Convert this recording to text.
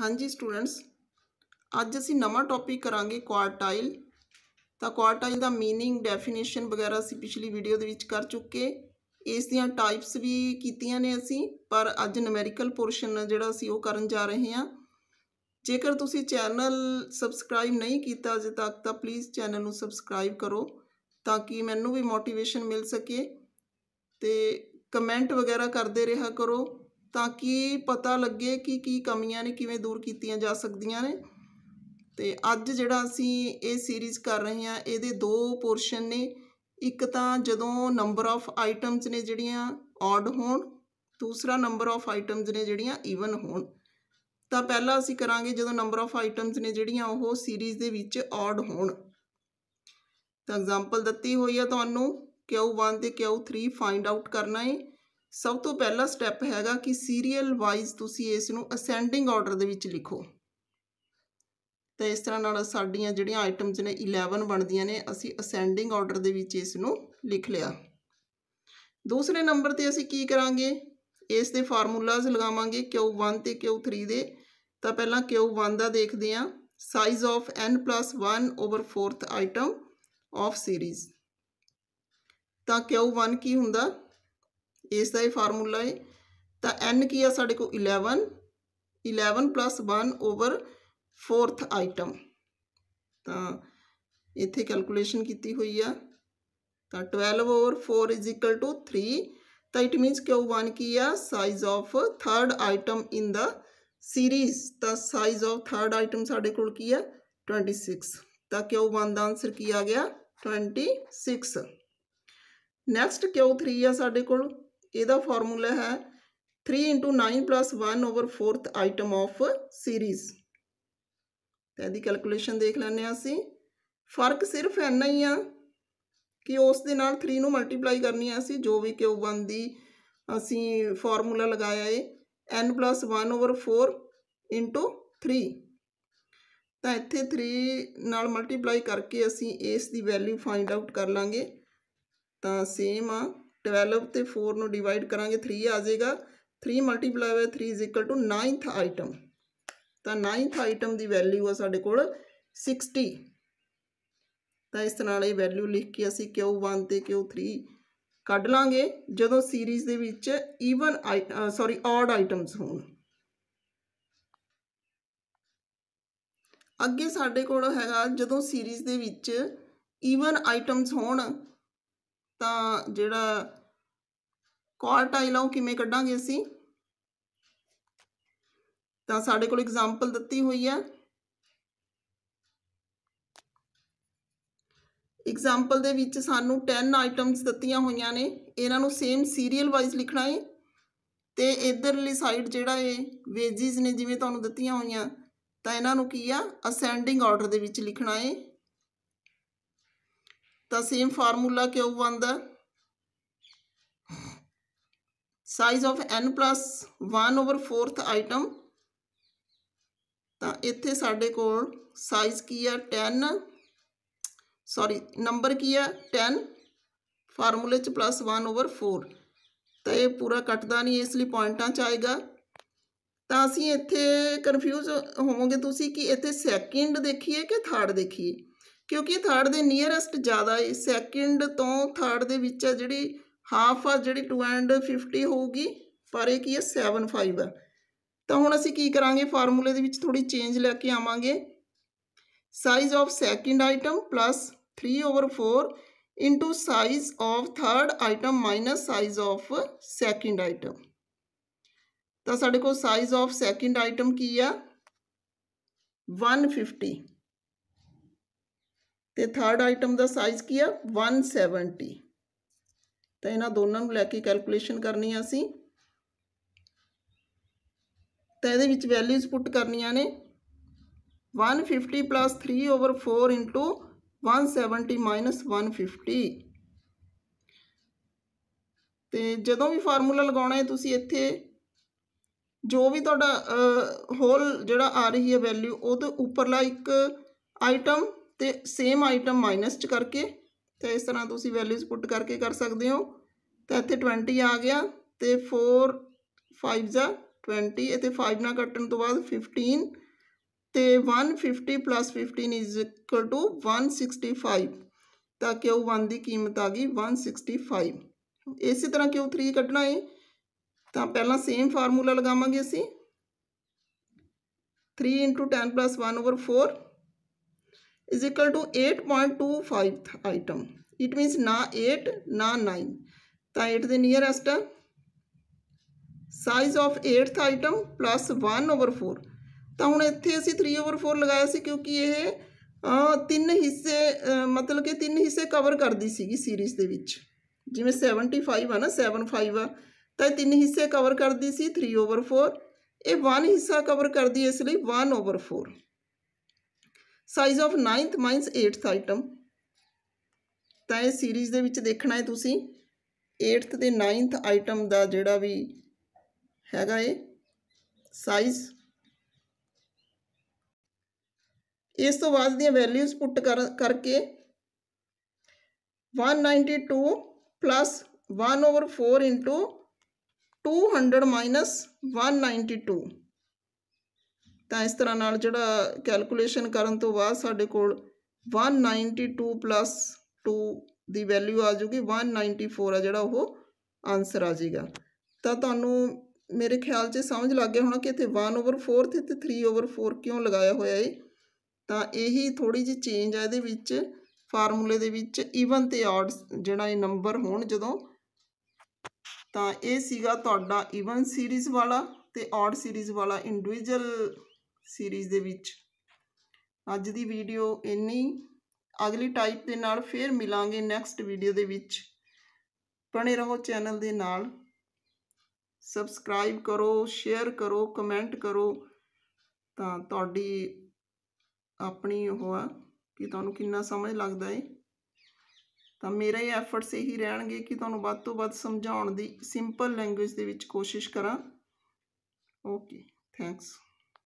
ਹਾਂਜੀ ਸਟੂਡੈਂਟਸ ਅੱਜ ਅਸੀਂ ਨਵਾਂ ਟੌਪਿਕ ਕਰਾਂਗੇ ਕੁਆਰਟਾਈਲ ਤਾਂ ਕੁਆਰਟਾਈਲ ਦਾ मीनिंग ਡੈਫੀਨੇਸ਼ਨ ਵਗੈਰਾ ਅਸੀਂ ਪਿਛਲੀ ਵੀਡੀਓ ਦੇ ਵਿੱਚ ਕਰ ਚੁੱਕੇ ਇਸ ਦੀਆਂ ਟਾਈਪਸ ਵੀ ਕੀਤੀਆਂ ਨੇ ਅਸੀਂ ਪਰ ਅੱਜ ਨੁਮੈਰੀਕਲ ਪੋਰਸ਼ਨ ਜਿਹੜਾ ਅਸੀਂ ਉਹ ਕਰਨ ਜਾ ਰਹੇ ਹਾਂ ਜੇਕਰ ਤੁਸੀਂ ਚੈਨਲ ਸਬਸਕ੍ਰਾਈਬ ਨਹੀਂ ਕੀਤਾ ਅਜੇ ਤੱਕ ਤਾਂ ਪਲੀਜ਼ ਚੈਨਲ ਨੂੰ ਸਬਸਕ੍ਰਾਈਬ ਕਰੋ ਤਾਂ ਕਿ ਮੈਨੂੰ ਵੀ ਮੋਟੀਵੇਸ਼ਨ ਮਿਲ ਸਕੇ ਤੇ ਕਮੈਂਟ ਵਗੈਰਾ ਕਰਦੇ ਰਿਹਾ ਕਰੋ ਤਾਂ ਕਿ ਪਤਾ ਲੱਗੇ ਕਿ ਕੀ ਕਮੀਆਂ ਨੇ ਕਿਵੇਂ ਦੂਰ ਕੀਤੀਆਂ ਜਾ ਸਕਦੀਆਂ ਨੇ ਤੇ ਅੱਜ ਜਿਹੜਾ ਅਸੀਂ ਇਹ ਸੀਰੀਜ਼ ਕਰ ਰਹੇ ਹਾਂ ਇਹਦੇ ਦੋ ਪੋਰਸ਼ਨ ਨੇ ਇੱਕ ਤਾਂ ਜਦੋਂ ਨੰਬਰ ਆਫ ਆਈਟਮਸ ਨੇ ਜਿਹੜੀਆਂ ਆਡ ਹੋਣ ਦੂਸਰਾ ਨੰਬਰ ਆਫ ਆਈਟਮਸ ਨੇ ਜਿਹੜੀਆਂ ਈਵਨ ਹੋਣ ਤਾਂ ਪਹਿਲਾਂ ਅਸੀਂ ਕਰਾਂਗੇ ਜਦੋਂ ਨੰਬਰ ਆਫ ਆਈਟਮਸ ਨੇ ਜਿਹੜੀਆਂ ਉਹ ਸੀਰੀਜ਼ ਦੇ ਵਿੱਚ ਆਡ ਹੋਣ ਤਾਂ ਐਗਜ਼ਾਮਪਲ ਦਿੱਤੀ ਹੋਈ ਆ ਤੁਹਾਨੂੰ Q1 ਤੇ Q3 ਫਾਈਂਡ ਆਊਟ ਕਰਨਾ ਹੈ ਸਭ ਤੋਂ ਪਹਿਲਾ ਸਟੈਪ ਹੈਗਾ ਕਿ ਸੀਰੀਅਲ ਵਾਈਜ਼ ਤੁਸੀਂ ਇਸ ਨੂੰ ਅਸੈਂਡਿੰਗ ਆਰਡਰ ਦੇ ਵਿੱਚ ਲਿਖੋ ਤਾਂ ਇਸ ਤਰ੍ਹਾਂ ਨਾਲ ਸਾਡੀਆਂ ਜਿਹੜੀਆਂ ਆਈਟਮਸ ਨੇ 11 ਬਣਦੀਆਂ ਨੇ ਅਸੀਂ ਅਸੈਂਡਿੰਗ ਆਰਡਰ ਦੇ ਵਿੱਚ ਇਸ ਨੂੰ ਲਿਖ ਲਿਆ ਦੂਸਰੇ ਨੰਬਰ ਤੇ ਅਸੀਂ ਕੀ ਕਰਾਂਗੇ ਇਸ ਦੇ ਫਾਰਮੂਲਾਸ ਲਗਾਵਾਂਗੇ Q1 ਤੇ Q3 ਦੇ ਤਾਂ ਪਹਿਲਾਂ Q1 ਦਾ ਦੇਖਦੇ ਹਾਂ size of n+1 over 4th item of series ਤਾਂ Q1 ਕੀ ਹੁੰਦਾ ਇਸ ਦਾ ਹੀ ਫਾਰਮੂਲਾ ਹੈ ਤਾਂ n ਕੀ ਆ ਸਾਡੇ ਕੋਲ 11 11 1 ਓਵਰ 4th ਆਈਟਮ ਤਾਂ ਇੱਥੇ ਕੈਲਕੂਲੇਸ਼ਨ ਕੀਤੀ ਹੋਈ ਆ ਤਾਂ 12 ਓਵਰ 4 3 ਤਾਂ ਇਟ ਮੀਨਸ Q1 ਕੀ ਆ size of 3rd item in the series ਤਾਂ ਸਾਈਜ਼ ਆਫ 3rd ਆਈਟਮ ਸਾਡੇ ਕੋਲ ਕੀ ਆ 26 ਤਾਂ Q1 ਦਾ ਆਨਸਰ ਕੀ ਆ ਗਿਆ 26 ਨੈਕਸਟ Q3 ਆ ਸਾਡੇ ਕੋਲ ਇਹਦਾ ਫਾਰਮੂਲਾ ਹੈ 3 9 1 over 4th item of series ਤਾਂ ਇਹਦੀ ਕੈਲਕੂਲੇਸ਼ਨ ਦੇਖ ਲੈਣੇ ਆ ਅਸੀਂ ਫਰਕ ਸਿਰਫ ਇੰਨਾ ਹੀ ਆ ਕਿ ਉਸ ਦੇ ਨਾਲ 3 ਨੂੰ ਮਲਟੀਪਲਾਈ ਕਰਨੀ ਆ ਅਸੀਂ ਜੋ ਵੀ ਕਿਉ ਬੰਦੀ ਅਸੀਂ ਫਾਰਮੂਲਾ ਲਗਾਇਆ ਏ n 1 ਓਵਰ 4 3 ਤਾਂ ਇੱਥੇ 3 ਨਾਲ ਮਲਟੀਪਲਾਈ ਕਰਕੇ ਅਸੀਂ ਇਸ ਦੀ ਵੈਲਿਊ ਫਾਈਂਡ ਆਊਟ ਕਰ ਲਾਂਗੇ ਤਾਂ ਸੇਮ ਆ 12 ਤੇ 4 ਨੂੰ ਡਿਵਾਈਡ ਕਰਾਂਗੇ 3 ਆ ਜਾਏਗਾ 3 multiply by 3 is equal to 9th item ਤਾਂ 9th ਆਈਟਮ ਦੀ ਵੈਲਿਊ ਆ ਸਾਡੇ ਕੋਲ 60 ਤਾਂ ਇਸ ਨਾਲ ਇਹ ਵੈਲਿਊ ਲਿਖ ਕੇ ਅਸੀਂ Q1 ਤੇ Q3 ਕੱਢ ਲਾਂਗੇ ਜਦੋਂ ਸੀਰੀਜ਼ ਦੇ ਵਿੱਚ ਈਵਨ ਸੌਰੀ ਆਡ ਆਈਟਮਸ ਹੋਣ ਅੱਗੇ ਸਾਡੇ ਕੋਲ ਹੈਗਾ ਜਦੋਂ ਸੀਰੀਜ਼ ਦੇ ਵਿੱਚ ਈਵਨ ਆਈਟਮਸ ਹੋਣ ਤਾਂ ਜਿਹੜਾ ਕੁਆਰਟਾਈਲ ਆ ਉਹ ਕਿਵੇਂ ਕੱਢਾਂਗੇ ਅਸੀਂ ਤਾਂ ਸਾਡੇ ਕੋਲ ਐਗਜ਼ਾਮਪਲ ਦਿੱਤੀ ਹੋਈ ਹੈ ਐਗਜ਼ਾਮਪਲ ਦੇ ਵਿੱਚ ਸਾਨੂੰ 10 ਆਈਟਮਸ ਦਿੱਤੀਆਂ ਹੋਈਆਂ ਨੇ ਇਹਨਾਂ ਨੂੰ ਸੇਮ ਸੀਰੀਅਲ ਵਾਈਜ਼ ਲਿਖਣਾ ਹੈ ਤੇ ਇਧਰਲੀ ਸਾਈਡ ਜਿਹੜਾ ਇਹ ਵੇਜਿਸ ਨੇ ਜਿਵੇਂ ਤੁਹਾਨੂੰ ਦਿੱਤੀਆਂ ਹੋਈਆਂ ਤਾਂ ਇਹਨਾਂ ਨੂੰ ਕੀ ਆ ਅਸੈਂਡਿੰਗ ਆਰਡਰ ਦੇ ਵਿੱਚ ਲਿਖਣਾ ਹੈ ਤਾਂ ਸੇਮ ਫਾਰਮੂਲਾ ਕਿਉਂ ਬਣਦਾ size of n 1 over 4th item ਤਾਂ ਇੱਥੇ ਸਾਡੇ ਕੋਲ ਸਾਈਜ਼ ਕੀ ਆ 10 ਸੌਰੀ ਨੰਬਰ ਕੀ ਆ 10 ਫਾਰਮੂਲੇ ਚ 1 ਓਵਰ 4 ਤਾਂ ਇਹ ਪੂਰਾ ਕੱਟਦਾ ਨਹੀਂ ਇਸ ਲਈ ਪੁਆਇੰਟਾਂ ਚ ਆਏਗਾ ਤਾਂ ਅਸੀਂ ਇੱਥੇ ਕਨਫਿਊਜ਼ ਹੋਵੋਗੇ ਤੁਸੀਂ ਕਿ ਇੱਥੇ ਸੈਕਿੰਡ ਦੇਖੀਏ ਕਿ ਥਰਡ ਦੇਖੀਏ ਕਿਉਂਕਿ ਥਰਡ ਦੇ ਨੀਅਰੈਸਟ ਜ਼ਿਆਦਾ ਹੈ ਸੈਕਿੰਡ ਤੋਂ ਥਰਡ ਦੇ ਵਿੱਚ ਹੈ ਜਿਹੜੀ ਹਾਫ ਆ ਜਿਹੜੀ 2 ਐਂਡ 50 ਹੋਊਗੀ ਪਰ ਇਹ ਕੀ ਹੈ 75 ਆ ਤਾਂ ਹੁਣ ਅਸੀਂ ਕੀ ਕਰਾਂਗੇ ਫਾਰਮੂਲੇ ਦੇ ਵਿੱਚ ਥੋੜੀ ਚੇਂਜ ਲੈ ਕੇ ਆਵਾਂਗੇ size of second item plus 3 over 4 into size of third item minus size of second item ਤਾਂ ਸਾਡੇ ਕੋਲ size of second item ਕੀ ਆ 150 ਤੇ ਥਰਡ ਆਈਟਮ ਦਾ ਸਾਈਜ਼ ਕੀ ਆ 170 ਤਾਂ ਇਹਨਾਂ ਦੋਨਾਂ ਨੂੰ ਲੈ ਕੇ ਕੈਲਕੂਲੇਸ਼ਨ ਕਰਨੀ ਆ ਅਸੀਂ ਤਾਂ ਇਹਦੇ ਵਿੱਚ ਵੈਲਿਊਜ਼ ਪੁੱਟ ਕਰਨੀਆਂ ਨੇ 150 3 ਓਵਰ 4 170 150 ਤੇ ਜਦੋਂ ਵੀ ਫਾਰਮੂਲਾ ਲਗਾਉਣਾ ਹੈ ਤੁਸੀਂ ਇੱਥੇ ਜੋ ਵੀ ਤੁਹਾਡਾ ਹੋਲ ਜਿਹੜਾ ਆ ਰਹੀ ਹੈ ਵੈਲਿਊ ਉਹਦੇ ਉੱਪਰਲਾ ਇੱਕ ਆਈਟਮ ਤੇ ਸੇਮ ਆਈਟਮ ਮਾਈਨਸ ਚ ਕਰਕੇ ਤੇ ਇਸ ਤਰ੍ਹਾਂ ਤੁਸੀਂ ਵੈਲਿਊਜ਼ ਪੁੱਟ ਕਰਕੇ ਕਰ ਸਕਦੇ ਹੋ ਤਾਂ ਇੱਥੇ 20 ਆ ਗਿਆ ਤੇ 4 5 ਜ਼ਾ 20 ਅਤੇ 5 ਨਾਲ ਕੱਟਣ ਤੋਂ ਬਾਅਦ 15 ਤੇ 150 15 ਇਜ਼ ਇਕੁਅਲ ਟੂ 165 ਤਾਂ 1 ਦੀ ਕੀਮਤ ਆ ਗਈ 165 ਇਸੇ ਤਰ੍ਹਾਂ 3 ਕੱਢਣਾ ਹੈ ਤਾਂ ਪਹਿਲਾਂ ਸੇਮ ਫਾਰਮੂਲਾ ਲਗਾਵਾਂਗੇ ਅਸੀਂ 3 10 1 4 is equal to eight point two five item it means ना एट ना नाइन तो एट के nearest size of eighth item plus one over four तो हूँ इतने असी थ्री ओवर फोर लगाया से क्योंकि यह तीन हिस्से मतलब कि तीन हिस्से कवर करती सी सीरीज़ के जिमें सैवनटी फाइव है ना सैवन फाइव आ तो तीन हिस्से कवर कर दी सी थ्री ओवर फोर ये वन हिस्सा कवर कर दी इसलिए one over four size of 9th minus 8th item ਤਾਂ ਇਹ ਸੀਰੀਜ਼ ਦੇ ਵਿੱਚ ਦੇਖਣਾ ਹੈ ਤੁਸੀਂ 8th ਤੇ 9th ਆਈਟਮ ਦਾ ਜਿਹੜਾ ਵੀ ਹੈਗਾ ਇਹ ਸਾਈਜ਼ ਇਸ ਤੋਂ ਬਾਅਦ ਦੀਆਂ ਵੈਲਿਊਜ਼ ਪੁੱਟ ਕਰਕੇ 192 ਪਲੱਸ 1 ਓਵਰ 4 ਇੰਟੂ 200 ਮਾਈਨਸ 192 ਤਾਂ ਇਸ ਤਰ੍ਹਾਂ ਨਾਲ ਜਿਹੜਾ ਕੈਲਕੂਲੇਸ਼ਨ ਕਰਨ ਤੋਂ ਬਾਅਦ ਸਾਡੇ ਕੋਲ 192 ਪਲੱਸ 2 ਦੀ ਵੈਲਿਊ ਆ ਜੂਗੀ 194 ਆ ਜਿਹੜਾ ਉਹ ਆਨਸਰ ਆ ਜੀਗਾ ਤਾਂ ਤੁਹਾਨੂੰ ਮੇਰੇ ਖਿਆਲ 'ਚ ਸਮਝ ਲੱਗ ਗਿਆ ਹੋਣਾ ਕਿ ਇੱਥੇ 1 ਓਵਰ 4 ਤੇ ਇੱਥੇ 3 ਓਵਰ 4 ਕਿਉਂ ਲਗਾਇਆ ਹੋਇਆ ਏ ਤਾਂ ਇਹੀ ਥੋੜੀ ਜਿਹੀ ਚੇਂਜ ਆ ਇਹਦੇ ਵਿੱਚ ਫਾਰਮੂਲੇ ਦੇ ਵਿੱਚ ਈਵਨ ਤੇ ਆਡ ਜਿਹੜਾ ਇਹ ਨੰਬਰ ਹੋਣ ਜਦੋਂ ਤਾਂ ਇਹ ਸੀਗਾ ਤੁਹਾਡਾ ਈਵਨ ਸੀਰੀਜ਼ ਵਾਲਾ ਤੇ ਆਡ ਸੀਰੀਜ਼ ਵਾਲਾ ਇੰਡੀਵਿਜੂਅਲ ਸੀਰੀਜ਼ ਦੇ ਵਿੱਚ ਅੱਜ ਦੀ ਵੀਡੀਓ ਇੰਨੀ ਅਗਲੀ ਟਾਈਪ ਦੇ ਨਾਲ ਫੇਰ ਮਿਲਾਂਗੇ ਨੈਕਸਟ ਵੀਡੀਓ ਦੇ ਵਿੱਚ ਬਣੇ ਰਹੋ ਚੈਨਲ ਦੇ ਨਾਲ ਸਬਸਕ੍ਰਾਈਬ ਕਰੋ ਸ਼ੇਅਰ ਕਰੋ ਕਮੈਂਟ ਕਰੋ ਤਾਂ ਤੁਹਾਡੀ ਆਪਣੀ ਉਹ ਆ ਕਿ ਤੁਹਾਨੂੰ ਕਿੰਨਾ ਸਮਝ ਲੱਗਦਾ ਹੈ ਤਾਂ ਮੇਰਾ ਇਹ ਐਫਰਟਸ ਇਹੀ ਰਹਿਣਗੇ ਕਿ ਤੁਹਾਨੂੰ ਵੱਧ ਤੋਂ ਵੱਧ ਸਮਝਾਉਣ ਦੀ ਸਿੰਪਲ ਲੈਂਗੁਏਜ ਦੇ ਵਿੱਚ ਕੋਸ਼ਿਸ਼ ਕਰਾਂ ਓਕੇ ਥੈਂਕਸ